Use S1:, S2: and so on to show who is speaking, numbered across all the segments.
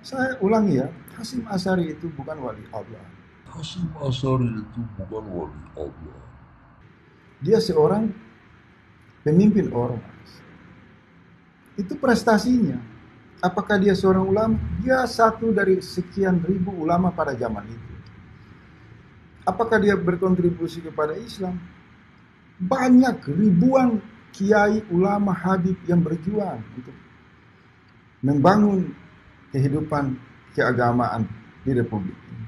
S1: Saya ulangi ya, Hasim Asari itu bukan wali Allah. Hasim Asari itu bukan wali Allah. Dia seorang pemimpin orang. Itu prestasinya. Apakah dia seorang ulama? Dia satu dari sekian ribu ulama pada zaman itu. Apakah dia berkontribusi kepada Islam? Banyak ribuan kiai ulama habib yang berjuang untuk membangun kehidupan keagamaan di republik ini.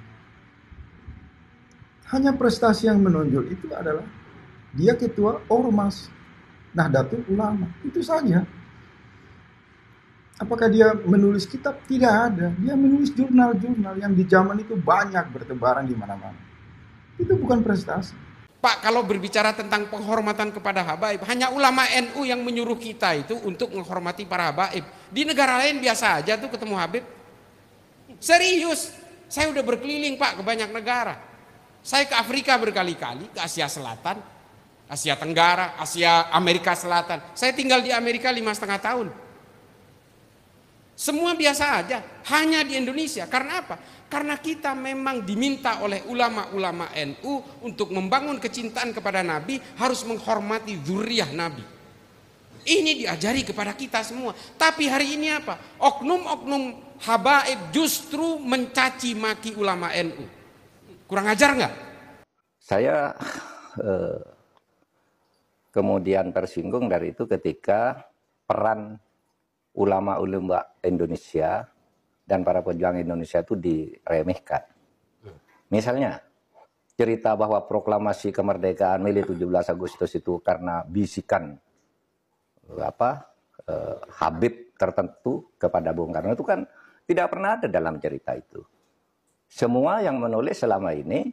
S1: Hanya prestasi yang menonjol itu adalah dia ketua ormas Nahdlatul Ulama. Itu saja. Apakah dia menulis kitab? Tidak ada. Dia menulis jurnal-jurnal yang di zaman itu banyak bertebaran di mana-mana. Itu bukan prestasi. Pak, kalau berbicara tentang penghormatan kepada habaib, hanya ulama NU yang menyuruh kita itu untuk menghormati para habaib. Di negara lain biasa aja tuh ketemu habib. Serius, saya udah berkeliling Pak ke banyak negara. Saya ke Afrika berkali-kali, ke Asia Selatan, Asia Tenggara, Asia Amerika Selatan. Saya tinggal di Amerika lima setengah tahun. Semua biasa aja, hanya di Indonesia. Karena apa? Karena kita memang diminta oleh ulama-ulama NU untuk membangun kecintaan kepada Nabi harus menghormati zuriyah Nabi. Ini diajari kepada kita semua. Tapi hari ini apa? Oknum-oknum habaib justru mencaci maki ulama NU. Kurang ajar nggak?
S2: Saya eh, kemudian tersinggung dari itu ketika peran ulama-ulama Indonesia dan para pejuang Indonesia itu diremehkan. Misalnya, cerita bahwa proklamasi kemerdekaan milik 17 Agustus itu karena bisikan eh, apa eh, Habib tertentu kepada Bung Karno itu kan tidak pernah ada dalam cerita itu. Semua yang menulis selama ini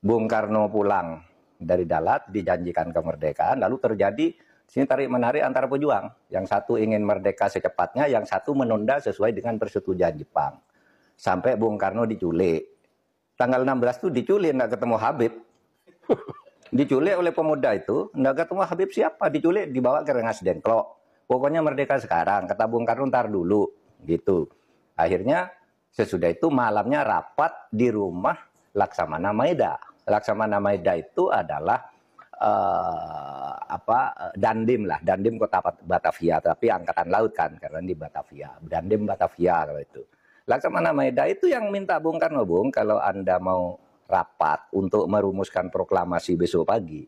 S2: Bung Karno pulang dari Dalat dijanjikan kemerdekaan lalu terjadi Sini tarik menarik antara pejuang. Yang satu ingin merdeka secepatnya, yang satu menunda sesuai dengan persetujuan Jepang. Sampai Bung Karno diculik. Tanggal 16 itu diculik, nggak ketemu Habib. diculik oleh pemuda itu, nggak ketemu Habib siapa. Diculik, dibawa ke Rengas Dengklok. Pokoknya merdeka sekarang, kata Bung Karno ntar dulu. Gitu. Akhirnya sesudah itu malamnya rapat di rumah Laksamana Maeda. Laksamana Maeda itu adalah uh, apa eh, Dandim lah, Dandim kota Batavia, tapi angkatan laut kan karena di Batavia, Dandim Batavia kalau itu. Laksamana Maeda itu yang minta Bung Karno, Bung, kalau Anda mau rapat untuk merumuskan proklamasi besok pagi,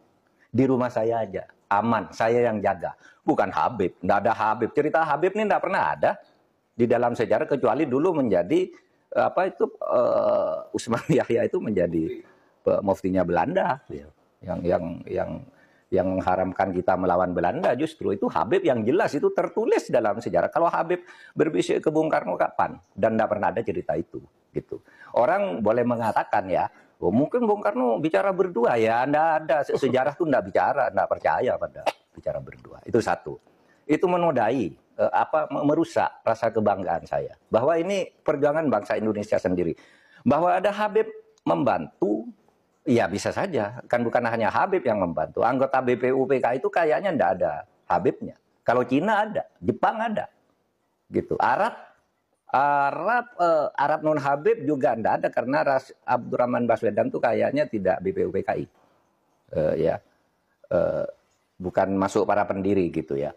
S2: di rumah saya aja, aman, saya yang jaga. Bukan Habib, tidak ada Habib. Cerita Habib ini tidak pernah ada di dalam sejarah kecuali dulu menjadi eh, apa itu uh, Usman Yahya itu menjadi muftinya Belanda. Ya yang yang yang yang mengharamkan kita melawan Belanda justru itu Habib yang jelas itu tertulis dalam sejarah. Kalau Habib berbisik ke Bung Karno kapan? Dan tidak pernah ada cerita itu gitu. Orang boleh mengatakan ya, oh, mungkin Bung Karno bicara berdua ya, anda ada sejarah itu tidak bicara, tidak percaya pada bicara berdua. Itu satu. Itu menodai eh, apa merusak rasa kebanggaan saya bahwa ini perjuangan bangsa Indonesia sendiri. Bahwa ada Habib membantu Iya bisa saja, kan bukan hanya Habib yang membantu. Anggota BPUPK itu kayaknya tidak ada Habibnya. Kalau Cina ada, Jepang ada, gitu. Arab, Arab, uh, Arab non Habib juga tidak ada karena Ras, Abdurrahman Baswedan itu kayaknya tidak BPUPKI, uh, eh, ya, uh, bukan masuk para pendiri gitu ya.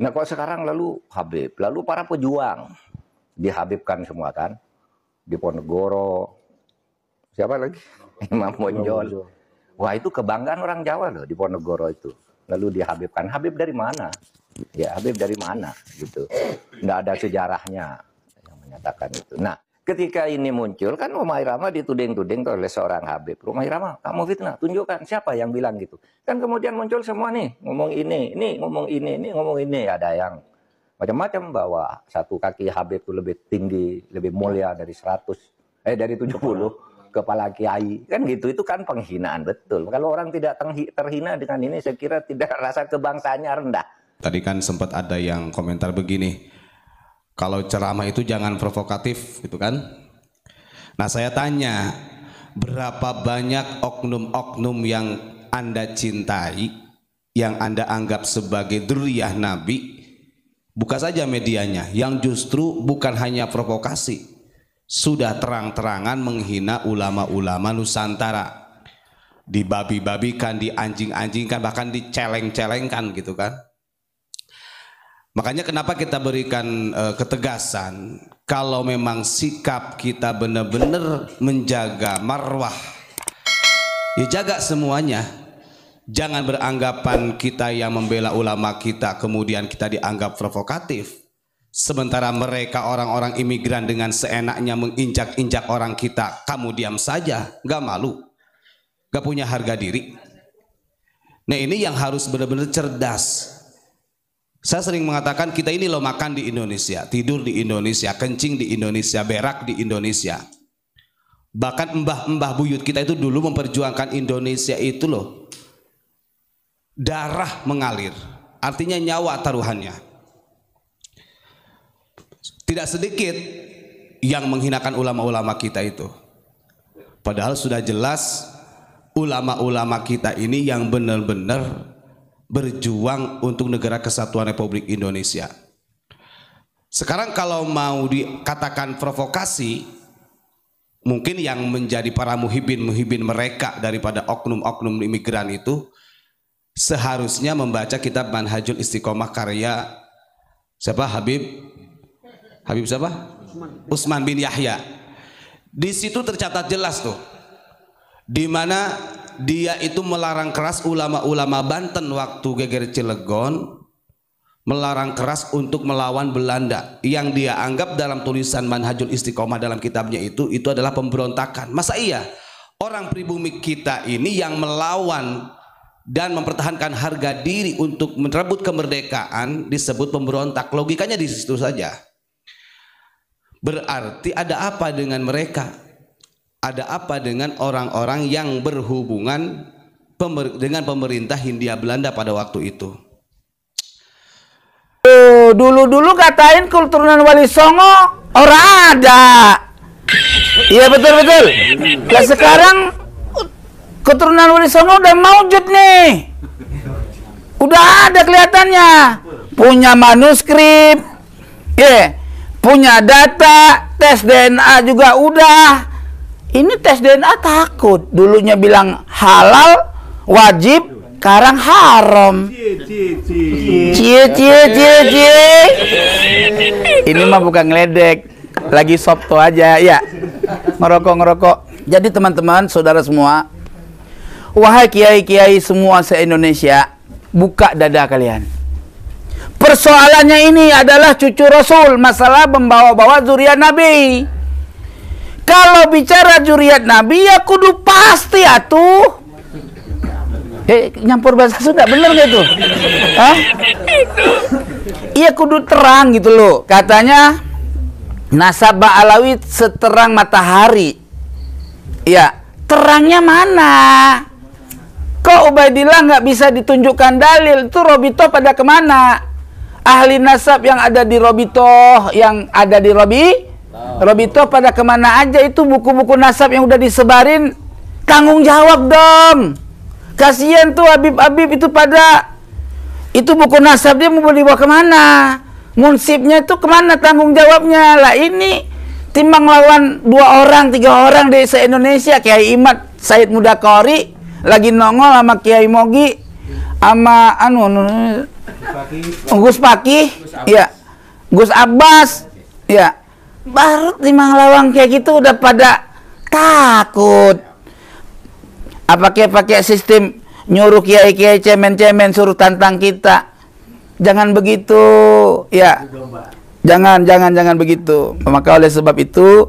S2: Nah kok sekarang lalu Habib, lalu para pejuang dihabibkan semua kan, di Ponegoro, siapa lagi Imam Bonjol wah itu kebanggaan orang Jawa loh di Ponegoro itu lalu dihabibkan Habib dari mana ya Habib dari mana gitu nggak ada sejarahnya yang menyatakan itu nah ketika ini muncul kan Umar Irama dituding-tuding oleh seorang Habib Rumah Irama kamu fitnah tunjukkan siapa yang bilang gitu kan kemudian muncul semua nih ngomong ini ini ngomong ini ini ngomong ini ada yang macam-macam bahwa satu kaki Habib itu lebih tinggi, lebih mulia dari 100 eh dari 70 kepala kiai kan gitu itu kan penghinaan betul kalau orang tidak terhina dengan ini saya kira tidak rasa kebangsaannya rendah
S1: tadi kan sempat ada yang komentar begini kalau ceramah itu jangan provokatif gitu kan nah saya tanya berapa banyak oknum-oknum yang anda cintai yang anda anggap sebagai duriah nabi buka saja medianya yang justru bukan hanya provokasi sudah terang-terangan menghina ulama-ulama Nusantara dibabi-babikan, dianjing-anjingkan, bahkan diceleng-celengkan gitu kan. Makanya kenapa kita berikan e, ketegasan kalau memang sikap kita benar-benar menjaga marwah. Ya jaga semuanya. Jangan beranggapan kita yang membela ulama kita kemudian kita dianggap provokatif. Sementara mereka orang-orang imigran dengan seenaknya menginjak-injak orang kita, kamu diam saja, gak malu. Gak punya harga diri. Nah ini yang harus benar-benar cerdas. Saya sering mengatakan kita ini loh makan di Indonesia, tidur di Indonesia, kencing di Indonesia, berak di Indonesia. Bahkan mbah-mbah buyut kita itu dulu memperjuangkan Indonesia itu loh. Darah mengalir, artinya nyawa taruhannya tidak sedikit yang menghinakan ulama-ulama kita itu. Padahal sudah jelas ulama-ulama kita ini yang benar-benar berjuang untuk negara kesatuan Republik Indonesia. Sekarang kalau mau dikatakan provokasi, mungkin yang menjadi para muhibin-muhibin mereka daripada oknum-oknum imigran itu seharusnya membaca kitab Manhajul Istiqomah karya siapa Habib Habib siapa? Utsman bin Yahya. Di situ tercatat jelas tuh di mana dia itu melarang keras ulama-ulama Banten waktu geger Cilegon melarang keras untuk melawan Belanda yang dia anggap dalam tulisan Manhajul Istiqomah dalam kitabnya itu itu adalah pemberontakan. Masa iya orang pribumi kita ini yang melawan dan mempertahankan harga diri untuk merebut kemerdekaan disebut pemberontak. Logikanya di situ saja. Berarti ada apa dengan mereka? Ada apa dengan orang-orang yang berhubungan pemer dengan pemerintah Hindia Belanda pada waktu itu?
S3: Dulu-dulu katain keturunan Wali Songo orang ada. Iya betul-betul. Nah sekarang keturunan Wali Songo udah maujud nih. Udah ada kelihatannya. Punya manuskrip. Iya. Yeah punya data, tes DNA juga udah. Ini tes DNA takut. Dulunya bilang halal, wajib, sekarang haram. Cie cie cie cie. Ini mah bukan ngeledek, lagi sopto aja ya. Ngerokok ngerokok. Jadi teman-teman, saudara semua, wahai kiai-kiai semua se-Indonesia, buka dada kalian Persoalannya ini adalah cucu Rasul, masalah membawa-bawa zuriat Nabi. Kalau bicara zuriat Nabi ya kudu pasti atuh. Eh, nyampur bahasa Sunda bener gak itu? Hah? Iya kudu terang gitu loh. Katanya Nasabah Alawi seterang matahari. Ya, terangnya mana? Kok Ubaidillah nggak bisa ditunjukkan dalil? Itu Robito pada kemana? ahli nasab yang ada di Robitoh, yang ada di Robi, nah, Robitoh pada kemana aja itu buku-buku nasab yang udah disebarin, tanggung jawab dong. kasihan tuh Habib-Habib itu pada, itu buku nasab dia mau dibawa kemana? Munsipnya itu kemana tanggung jawabnya? Lah ini timbang lawan dua orang, tiga orang dari se-Indonesia, Kiai Imat, Said Muda Kori lagi nongol sama Kiai Mogi, sama anu, anu Gus Paki, ya, Gus Abbas, ya, baru lima lawang kayak gitu udah pada takut. Apa kayak pakai sistem nyuruh kiai kiai cemen cemen suruh tantang kita? Jangan begitu, ya. Jangan, jangan, jangan begitu. Maka oleh sebab itu,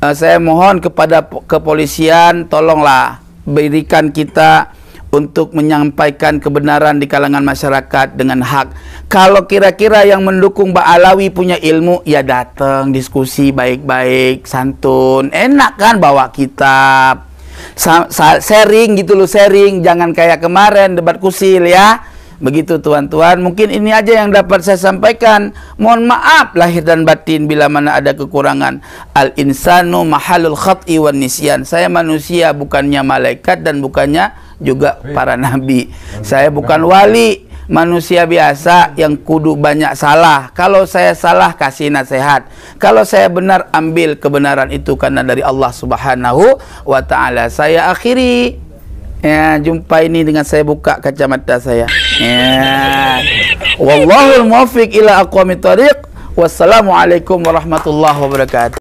S3: eh, saya mohon kepada kepolisian, tolonglah berikan kita untuk menyampaikan kebenaran di kalangan masyarakat dengan hak. Kalau kira-kira yang mendukung Mbak Alawi punya ilmu, ya datang diskusi baik-baik, santun. Enak kan bawa kitab. Sa -sa sharing gitu loh, sharing. Jangan kayak kemarin debat kusil ya. Begitu tuan-tuan, mungkin ini aja yang dapat saya sampaikan. Mohon maaf lahir dan batin bila mana ada kekurangan. Al-insanu mahalul khat'i wan nisyan. Saya manusia bukannya malaikat dan bukannya juga para nabi. Saya bukan wali, manusia biasa yang kudu banyak salah. Kalau saya salah kasih nasihat. Kalau saya benar ambil kebenaran itu karena dari Allah Subhanahu wa taala. Saya akhiri Ya, jumpa ini dengan saya buka kacamata saya. Ya. Wallahul muwaffiq ila aqwamit thariq. Wassalamualaikum warahmatullahi wabarakatuh.